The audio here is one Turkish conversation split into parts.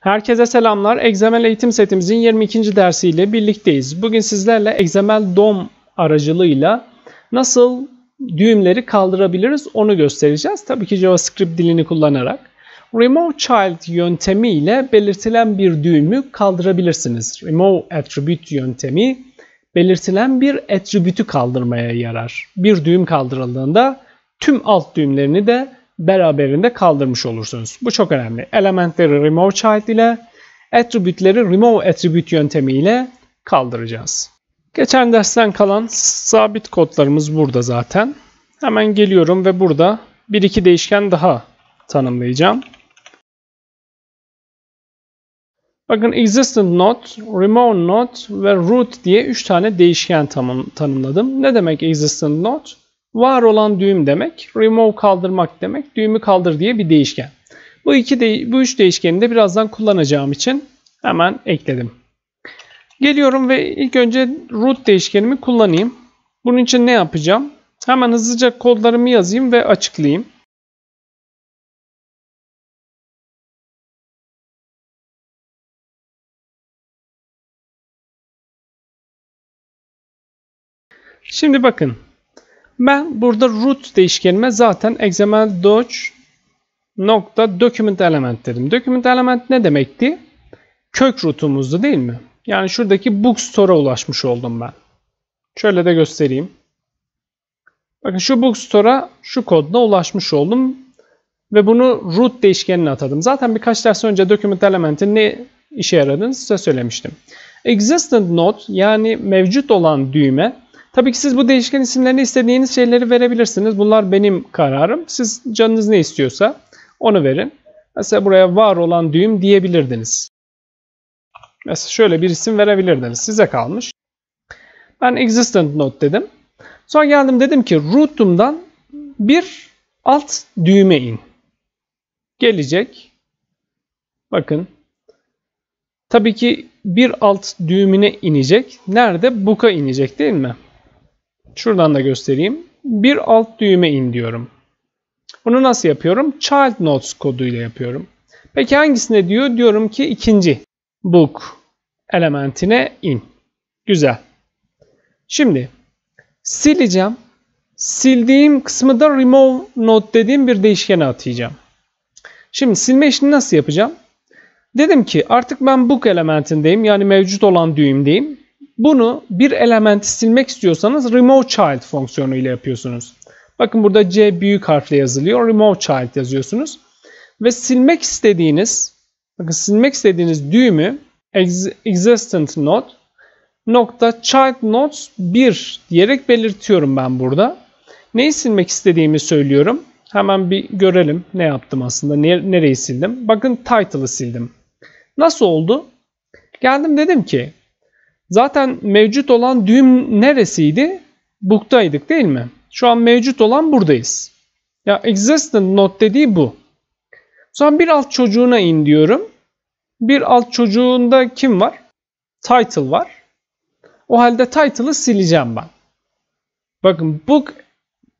Herkese selamlar. Examel eğitim setimizin 22. dersiyle birlikteyiz. Bugün sizlerle Examel DOM aracılığıyla nasıl düğümleri kaldırabiliriz onu göstereceğiz. Tabii ki JavaScript dilini kullanarak. Remove Child yöntemi ile belirtilen bir düğümü kaldırabilirsiniz. Remove Attribute yöntemi belirtilen bir attribute'ü kaldırmaya yarar. Bir düğüm kaldırıldığında tüm alt düğümlerini de beraberinde kaldırmış olursunuz. Bu çok önemli. Elementleri remove child ile attribute'leri remove attribute yöntemiyle kaldıracağız. Geçen dersten kalan sabit kodlarımız burada zaten. Hemen geliyorum ve burada bir iki değişken daha tanımlayacağım. Bakın existent node, remove node ve root diye 3 tane değişken tanımladım. Ne demek existent node? var olan düğüm demek, remove kaldırmak demek, düğümü kaldır diye bir değişken. Bu iki de, bu üç değişkeni de birazdan kullanacağım için hemen ekledim. Geliyorum ve ilk önce root değişkenimi kullanayım. Bunun için ne yapacağım? Hemen hızlıca kodlarımı yazayım ve açıklayayım. Şimdi bakın ben burada root değişkenime zaten XML doc nokta document element dedim. Document element ne demekti? Kök rootumuzdu değil mi? Yani şuradaki bookstore'a ulaşmış oldum ben. Şöyle de göstereyim. Bakın şu bookstore'a şu kodla ulaşmış oldum. Ve bunu root değişkenine atadım. Zaten birkaç ders önce document elementin ne işe yaradığını size söylemiştim. Existent node yani mevcut olan düğme Tabii ki siz bu değişken isimlerine istediğiniz şeyleri verebilirsiniz. Bunlar benim kararım. Siz canınız ne istiyorsa onu verin. Mesela buraya var olan düğüm diyebilirdiniz. Mesela şöyle bir isim verebilirdiniz. Size kalmış. Ben existent node dedim. Sonra geldim dedim ki root'umdan bir alt düğüme in. Gelecek. Bakın. Tabii ki bir alt düğümüne inecek. Nerede? Book'a inecek değil mi? Şuradan da göstereyim. Bir alt düğme in diyorum. Bunu nasıl yapıyorum? Child Notes koduyla yapıyorum. Peki hangisine diyor? Diyorum ki ikinci book elementine in. Güzel. Şimdi sileceğim. Sildiğim kısmı da remove note dediğim bir değişkene atayacağım. Şimdi silme işini nasıl yapacağım? Dedim ki artık ben book elementindeyim. Yani mevcut olan düğümdeyim. Bunu bir elementi silmek istiyorsanız remove child fonksiyonu ile yapıyorsunuz. Bakın burada C büyük harfle yazılıyor. Remove child yazıyorsunuz. Ve silmek istediğiniz bakın silmek istediğiniz düğümü existent node nokta child nodes 1 diyerek belirtiyorum ben burada. Neyi silmek istediğimi söylüyorum. Hemen bir görelim ne yaptım aslında. Nereyi sildim? Bakın title'ı sildim. Nasıl oldu? Geldim dedim ki Zaten mevcut olan düğüm neresiydi? Book'taydık değil mi? Şu an mevcut olan buradayız. Ya existent not dediği bu. Sonra bir alt çocuğuna in diyorum. Bir alt çocuğunda kim var? Title var. O halde title'ı sileceğim ben. Bakın book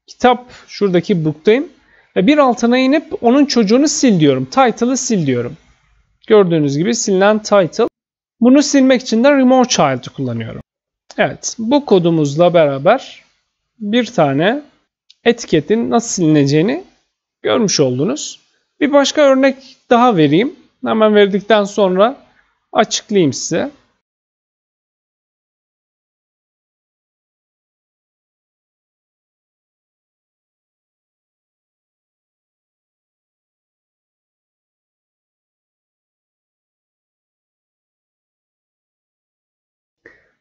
kitap şuradaki book'tayım. Ve bir altına inip onun çocuğunu sil diyorum. Title'ı sil diyorum. Gördüğünüz gibi silinen title. Bunu silmek için de remove child'ı kullanıyorum. Evet bu kodumuzla beraber bir tane etiketin nasıl silineceğini görmüş oldunuz. Bir başka örnek daha vereyim. Hemen verdikten sonra açıklayayım size.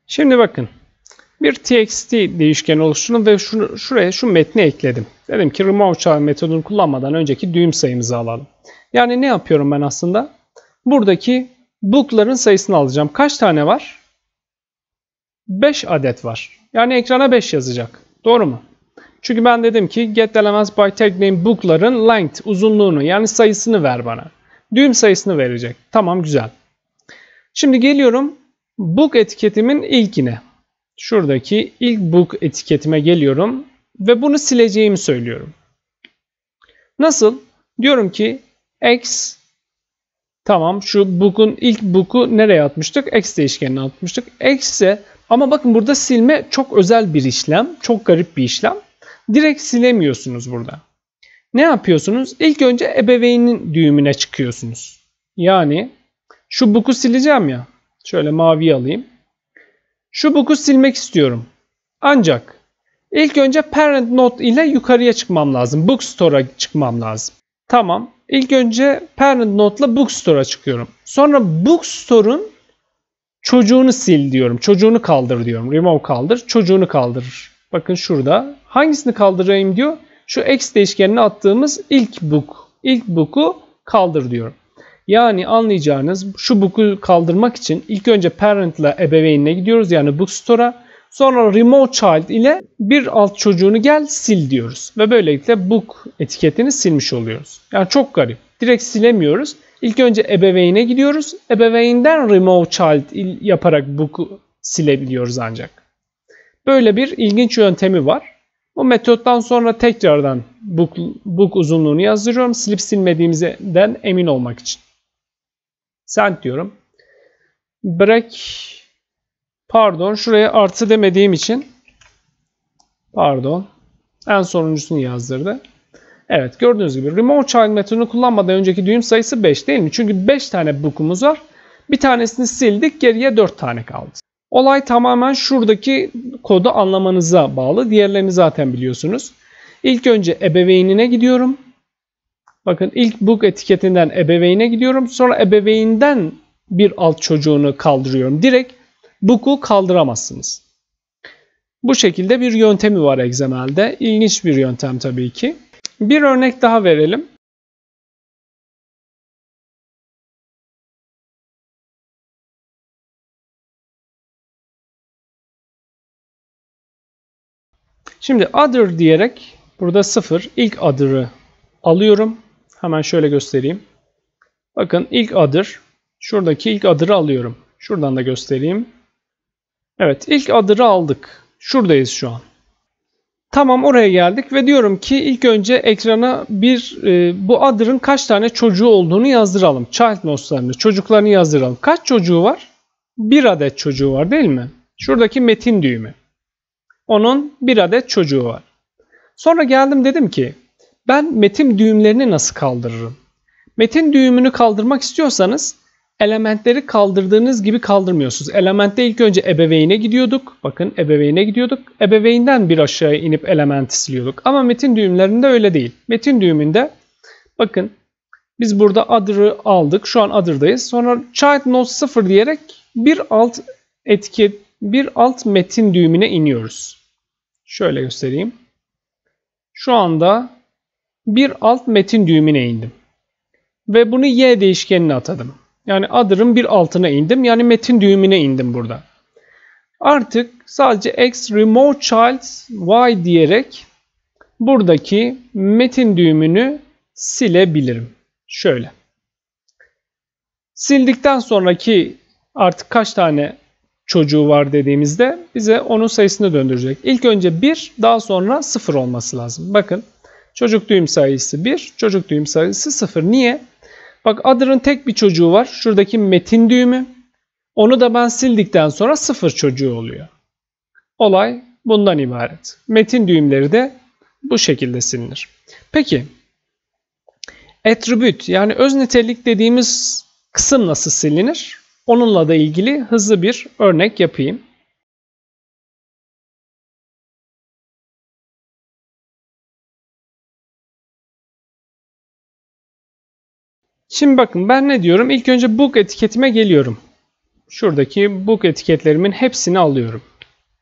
Şimdi bakın. Bir txt değişken oluşturdum ve şunu, şuraya şu metni ekledim. Dedim ki remove child metodunu kullanmadan önceki düğüm sayımızı alalım. Yani ne yapıyorum ben aslında? Buradaki bookların sayısını alacağım. Kaç tane var? 5 adet var. Yani ekrana 5 yazacak. Doğru mu? Çünkü ben dedim ki get elements by tag name bookların length uzunluğunu yani sayısını ver bana. Düğüm sayısını verecek. Tamam güzel. Şimdi geliyorum Book etiketimin ilkine. Şuradaki ilk book etiketime geliyorum ve bunu sileceğimi söylüyorum. Nasıl? Diyorum ki x tamam şu book'un ilk book'u nereye atmıştık? x değişkenine atmıştık. x ise ama bakın burada silme çok özel bir işlem. Çok garip bir işlem. Direkt silemiyorsunuz burada. Ne yapıyorsunuz? İlk önce ebeveynin düğümüne çıkıyorsunuz. Yani şu book'u sileceğim ya. Şöyle mavi alayım. Şu book'u silmek istiyorum. Ancak ilk önce parent node ile yukarıya çıkmam lazım. Bookstore'a çıkmam lazım. Tamam. İlk önce parent node ile bookstore'a çıkıyorum. Sonra bookstore'un çocuğunu sil diyorum. Çocuğunu kaldır diyorum. Remove kaldır. Çocuğunu kaldırır. Bakın şurada. Hangisini kaldırayım diyor. Şu x değişkenine attığımız ilk book. İlk book'u kaldır diyorum. Yani anlayacağınız şu book'u kaldırmak için ilk önce parent ile ebeveynine gidiyoruz yani bookstore'a. Sonra remove child ile bir alt çocuğunu gel sil diyoruz. Ve böylelikle book etiketini silmiş oluyoruz. Yani çok garip. Direkt silemiyoruz. İlk önce ebeveyne gidiyoruz. Ebeveynden remove child yaparak book'u silebiliyoruz ancak. Böyle bir ilginç yöntemi var. Bu metottan sonra tekrardan book, book uzunluğunu yazdırıyorum. Silip silmediğimizden emin olmak için. Sent diyorum. Break pardon şuraya artı demediğim için pardon en sonuncusunu yazdırdı. Evet gördüğünüz gibi remove child metodunu kullanmadan önceki düğüm sayısı 5 değil mi? Çünkü 5 tane bookumuz var. Bir tanesini sildik geriye 4 tane kaldı. Olay tamamen şuradaki kodu anlamanıza bağlı. Diğerlerini zaten biliyorsunuz. İlk önce ebeveynine gidiyorum. Bakın ilk book etiketinden ebeveyne gidiyorum. Sonra ebeveyinden bir alt çocuğunu kaldırıyorum. Direkt book'u kaldıramazsınız. Bu şekilde bir yöntemi var Examel'de. İlginç bir yöntem tabii ki. Bir örnek daha verelim. Şimdi other diyerek burada sıfır ilk other'ı alıyorum. Hemen şöyle göstereyim. Bakın ilk adır. Şuradaki ilk adırı alıyorum. Şuradan da göstereyim. Evet ilk adırı aldık. Şuradayız şu an. Tamam oraya geldik ve diyorum ki ilk önce ekrana bir e, bu adırın kaç tane çocuğu olduğunu yazdıralım. Child notes'larını, çocuklarını yazdıralım. Kaç çocuğu var? Bir adet çocuğu var değil mi? Şuradaki metin düğümü. Onun bir adet çocuğu var. Sonra geldim dedim ki ben metin düğümlerini nasıl kaldırırım? Metin düğümünü kaldırmak istiyorsanız elementleri kaldırdığınız gibi kaldırmıyorsunuz. Elementte ilk önce ebeveyne gidiyorduk. Bakın ebeveyne gidiyorduk. Ebeveynden bir aşağıya inip elementi siliyorduk. Ama metin düğümlerinde öyle değil. Metin düğümünde bakın biz burada adırı aldık. Şu an adırdayız. Sonra child node 0 diyerek bir alt etki bir alt metin düğümüne iniyoruz. Şöyle göstereyim. Şu anda bir alt metin düğümüne indim. Ve bunu y değişkenine atadım. Yani adırın bir altına indim. Yani metin düğümüne indim burada. Artık sadece x remove child y diyerek buradaki metin düğümünü silebilirim. Şöyle. Sildikten sonraki artık kaç tane çocuğu var dediğimizde bize onun sayısını döndürecek. İlk önce 1 daha sonra 0 olması lazım. Bakın Çocuk düğüm sayısı 1, çocuk düğüm sayısı 0. Niye? Bak Adır'ın tek bir çocuğu var. Şuradaki metin düğümü. Onu da ben sildikten sonra 0 çocuğu oluyor. Olay bundan ibaret. Metin düğümleri de bu şekilde silinir. Peki attribute yani öz nitelik dediğimiz kısım nasıl silinir? Onunla da ilgili hızlı bir örnek yapayım. Şimdi bakın ben ne diyorum? İlk önce book etiketime geliyorum. Şuradaki book etiketlerimin hepsini alıyorum.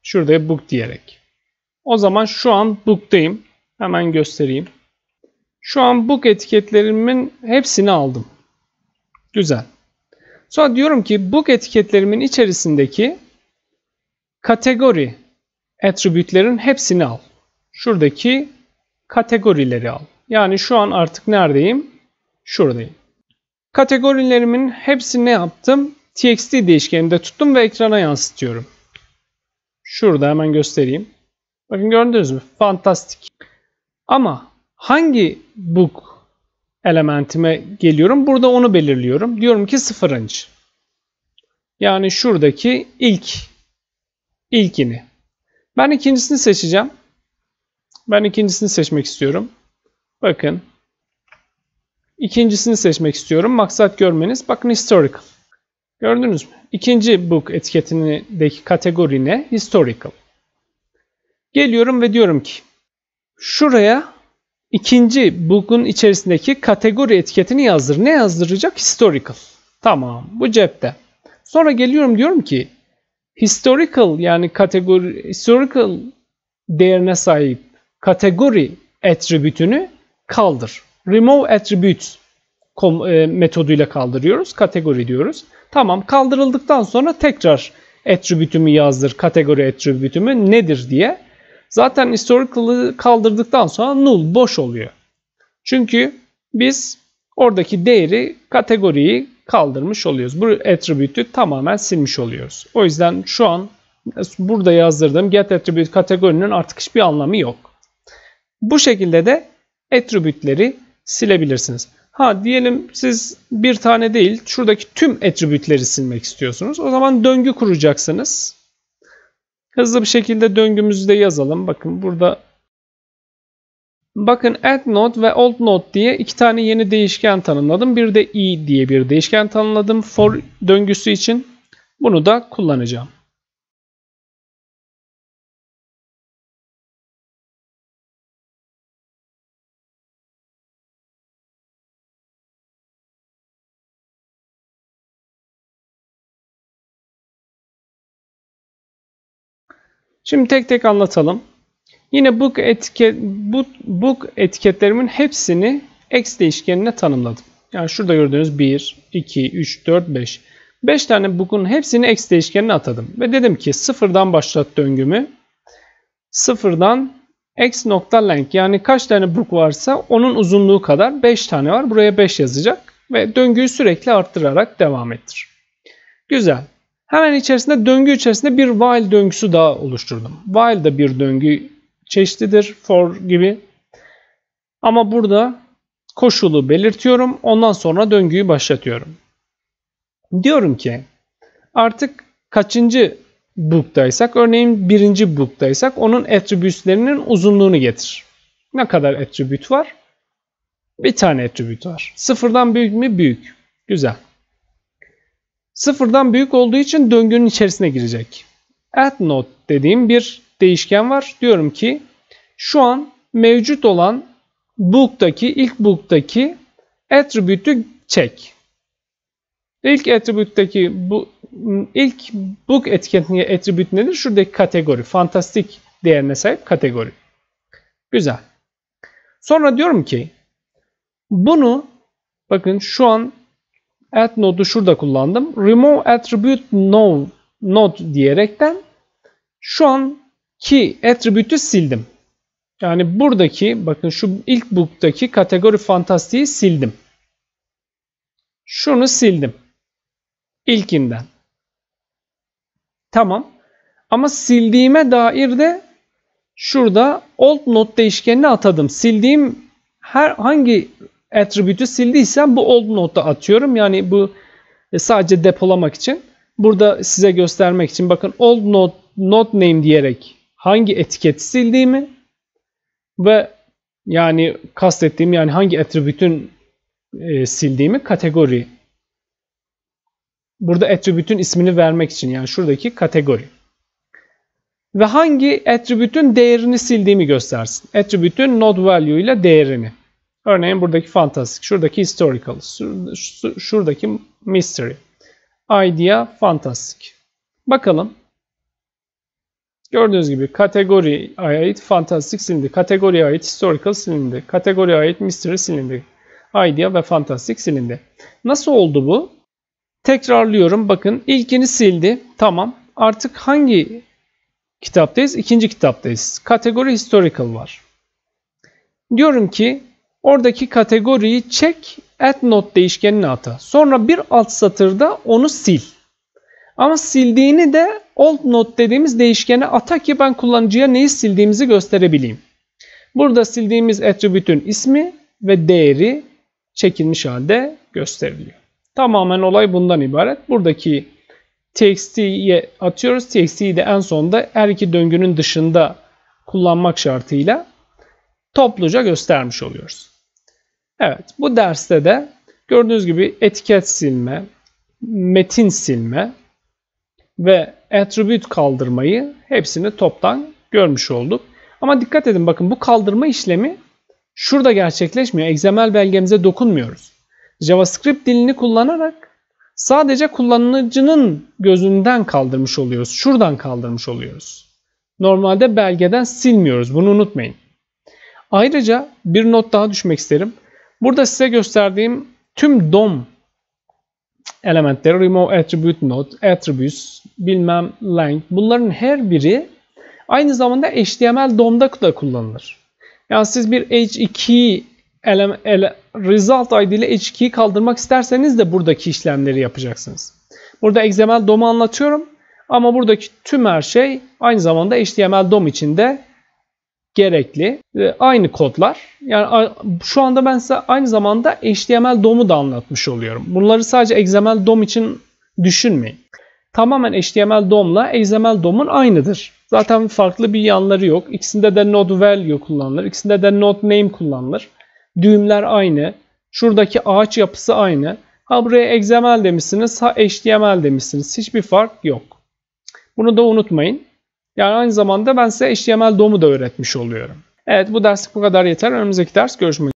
Şurada book diyerek. O zaman şu an book'tayım. Hemen göstereyim. Şu an book etiketlerimin hepsini aldım. Güzel. Sonra diyorum ki book etiketlerimin içerisindeki kategori attribute'lerin hepsini al. Şuradaki kategorileri al. Yani şu an artık neredeyim? Şuradayım. Kategorilerimin hepsini ne yaptım? TXT değişkeninde tuttum ve ekrana yansıtıyorum. Şurada hemen göstereyim. Bakın gördünüz mü? Fantastik. Ama hangi book elementime geliyorum? Burada onu belirliyorum. Diyorum ki sıfırıncı. Yani şuradaki ilk ilkini. Ben ikincisini seçeceğim. Ben ikincisini seçmek istiyorum. Bakın İkincisini seçmek istiyorum. Maksat görmeniz. Bakın historical. Gördünüz mü? İkinci book etiketindeki kategori ne? Historical. Geliyorum ve diyorum ki şuraya ikinci book'un içerisindeki kategori etiketini yazdır. Ne yazdıracak? Historical. Tamam. Bu cepte. Sonra geliyorum diyorum ki historical yani kategori historical değerine sahip kategori attribütünü kaldır remove attributes e, metoduyla kaldırıyoruz. Kategori diyoruz. Tamam kaldırıldıktan sonra tekrar attribute'ümü yazdır. Kategori attribute'ümü nedir diye. Zaten historical'ı kaldırdıktan sonra null boş oluyor. Çünkü biz oradaki değeri kategoriyi kaldırmış oluyoruz. Bu attribute'ü tamamen silmiş oluyoruz. O yüzden şu an burada yazdırdığım get attribute kategorinin artık hiçbir anlamı yok. Bu şekilde de attribute'leri silebilirsiniz. Ha diyelim siz bir tane değil şuradaki tüm attribute'leri silmek istiyorsunuz. O zaman döngü kuracaksınız. Hızlı bir şekilde döngümüzü de yazalım. Bakın burada Bakın add node ve old node diye iki tane yeni değişken tanımladım. Bir de i diye bir değişken tanımladım for döngüsü için. Bunu da kullanacağım. Şimdi tek tek anlatalım. Yine book, etiket, book, book etiketlerimin hepsini x değişkenine tanımladım. Yani şurada gördüğünüz 1, 2, 3, 4, 5. 5 tane book'un hepsini x değişkenine atadım. Ve dedim ki sıfırdan başlat döngümü. Sıfırdan x nokta length yani kaç tane book varsa onun uzunluğu kadar 5 tane var. Buraya 5 yazacak ve döngüyü sürekli arttırarak devam ettir. Güzel. Hemen içerisinde döngü içerisinde bir while döngüsü daha oluşturdum. While da bir döngü çeşididir for gibi. Ama burada koşulu belirtiyorum. Ondan sonra döngüyü başlatıyorum. Diyorum ki artık kaçıncı book'taysak örneğin birinci book'taysak onun attribüslerinin uzunluğunu getir. Ne kadar attribüt var? Bir tane attribüt var. Sıfırdan büyük mü? Büyük. Güzel. Sıfırdan büyük olduğu için döngünün içerisine girecek. Add node dediğim bir değişken var. Diyorum ki şu an mevcut olan book'taki ilk book'taki attribute'ü çek. İlk attribute'daki bu ilk book etiketini attribute nedir? Şuradaki kategori, fantastik değerine sahip kategori. Güzel. Sonra diyorum ki bunu bakın şu an add node'u şurada kullandım. Remove attribute node, node diyerekten şu an ki attribute'ü sildim. Yani buradaki bakın şu ilk book'taki kategori fantastiği sildim. Şunu sildim. İlkinden. Tamam. Ama sildiğime dair de şurada old node değişkenini atadım. Sildiğim her hangi attribute'ü sildiysem bu old node'a atıyorum. Yani bu e, sadece depolamak için. Burada size göstermek için bakın old node, node name diyerek hangi etiket sildiğimi ve yani kastettiğim yani hangi attribute'ün e, sildiğimi kategori. Burada attribute'ün ismini vermek için yani şuradaki kategori. Ve hangi attribute'ün değerini sildiğimi göstersin. Attribute'ün node value ile değerini. Örneğin buradaki fantastik, şuradaki historical, şuradaki mystery. Idea fantastik. Bakalım. Gördüğünüz gibi kategori ait fantastik silindi. Kategori ait historical silindi. Kategori ait mystery silindi. Idea ve fantastik silindi. Nasıl oldu bu? Tekrarlıyorum. Bakın ilkini sildi. Tamam. Artık hangi kitaptayız? İkinci kitaptayız. Kategori historical var. Diyorum ki Oradaki kategoriyi check EndNote değişkenine ata. Sonra bir alt satırda onu sil. Ama sildiğini de old note dediğimiz değişkene ata ki ben kullanıcıya neyi sildiğimizi gösterebileyim. Burada sildiğimiz attribute'ün ismi ve değeri çekilmiş halde gösteriliyor. Tamamen olay bundan ibaret. Buradaki txt'ye atıyoruz. txt'yi de en sonunda her iki döngünün dışında kullanmak şartıyla topluca göstermiş oluyoruz. Evet bu derste de gördüğünüz gibi etiket silme, metin silme ve attribute kaldırmayı hepsini toptan görmüş olduk. Ama dikkat edin bakın bu kaldırma işlemi şurada gerçekleşmiyor. XML belgemize dokunmuyoruz. JavaScript dilini kullanarak sadece kullanıcının gözünden kaldırmış oluyoruz. Şuradan kaldırmış oluyoruz. Normalde belgeden silmiyoruz. Bunu unutmayın. Ayrıca bir not daha düşmek isterim. Burada size gösterdiğim tüm DOM elementleri remove attribute node, attributes, bilmem length bunların her biri aynı zamanda HTML DOM'da da kullanılır. Yani siz bir H2 ele, ele, result ID ile H2'yi kaldırmak isterseniz de buradaki işlemleri yapacaksınız. Burada XML DOM'u anlatıyorum ama buradaki tüm her şey aynı zamanda HTML DOM içinde gerekli. E, aynı kodlar. Yani şu anda ben size aynı zamanda HTML DOM'u da anlatmış oluyorum. Bunları sadece XML DOM için düşünmeyin. Tamamen HTML DOM'la XML DOM'un aynıdır. Zaten farklı bir yanları yok. İkisinde de node value kullanılır. İkisinde de node name kullanılır. Düğümler aynı. Şuradaki ağaç yapısı aynı. Ha buraya XML demişsiniz, ha HTML demişsiniz. Hiçbir fark yok. Bunu da unutmayın. Yani aynı zamanda ben size HTML DOM'u da öğretmiş oluyorum. Evet bu derslik bu kadar yeter. Önümüzdeki ders görüşmek üzere.